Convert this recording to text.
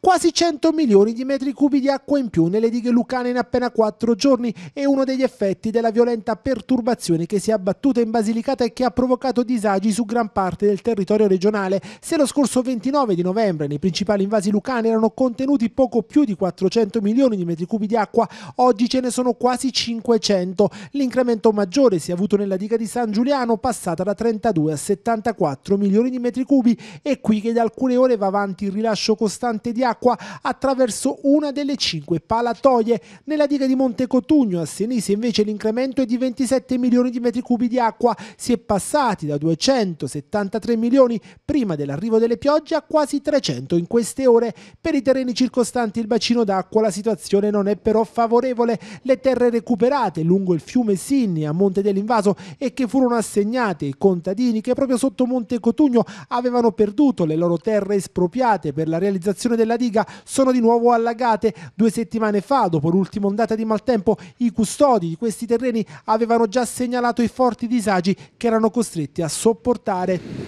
quasi 100 milioni di metri cubi di acqua in più nelle dighe lucane in appena 4 giorni è uno degli effetti della violenta perturbazione che si è abbattuta in Basilicata e che ha provocato disagi su gran parte del territorio regionale. Se lo scorso 29 di novembre nei principali invasi lucani erano contenuti poco più di 400 milioni di metri cubi di acqua, oggi ce ne sono quasi 500. L'incremento maggiore si è avuto nella diga di San Giuliano, passata da 32 a 74 milioni di metri cubi. È qui che da alcune ore va avanti il rilascio costante di acqua acqua attraverso una delle cinque palatoie. Nella diga di Monte Cotugno a Senise invece l'incremento è di 27 milioni di metri cubi di acqua. Si è passati da 273 milioni prima dell'arrivo delle piogge a quasi 300 in queste ore. Per i terreni circostanti il bacino d'acqua la situazione non è però favorevole. Le terre recuperate lungo il fiume Sinni a Monte dell'Invaso e che furono assegnate ai contadini che proprio sotto Monte Cotugno avevano perduto le loro terre espropriate per la realizzazione della diga sono di nuovo allagate. Due settimane fa, dopo l'ultima ondata di maltempo, i custodi di questi terreni avevano già segnalato i forti disagi che erano costretti a sopportare.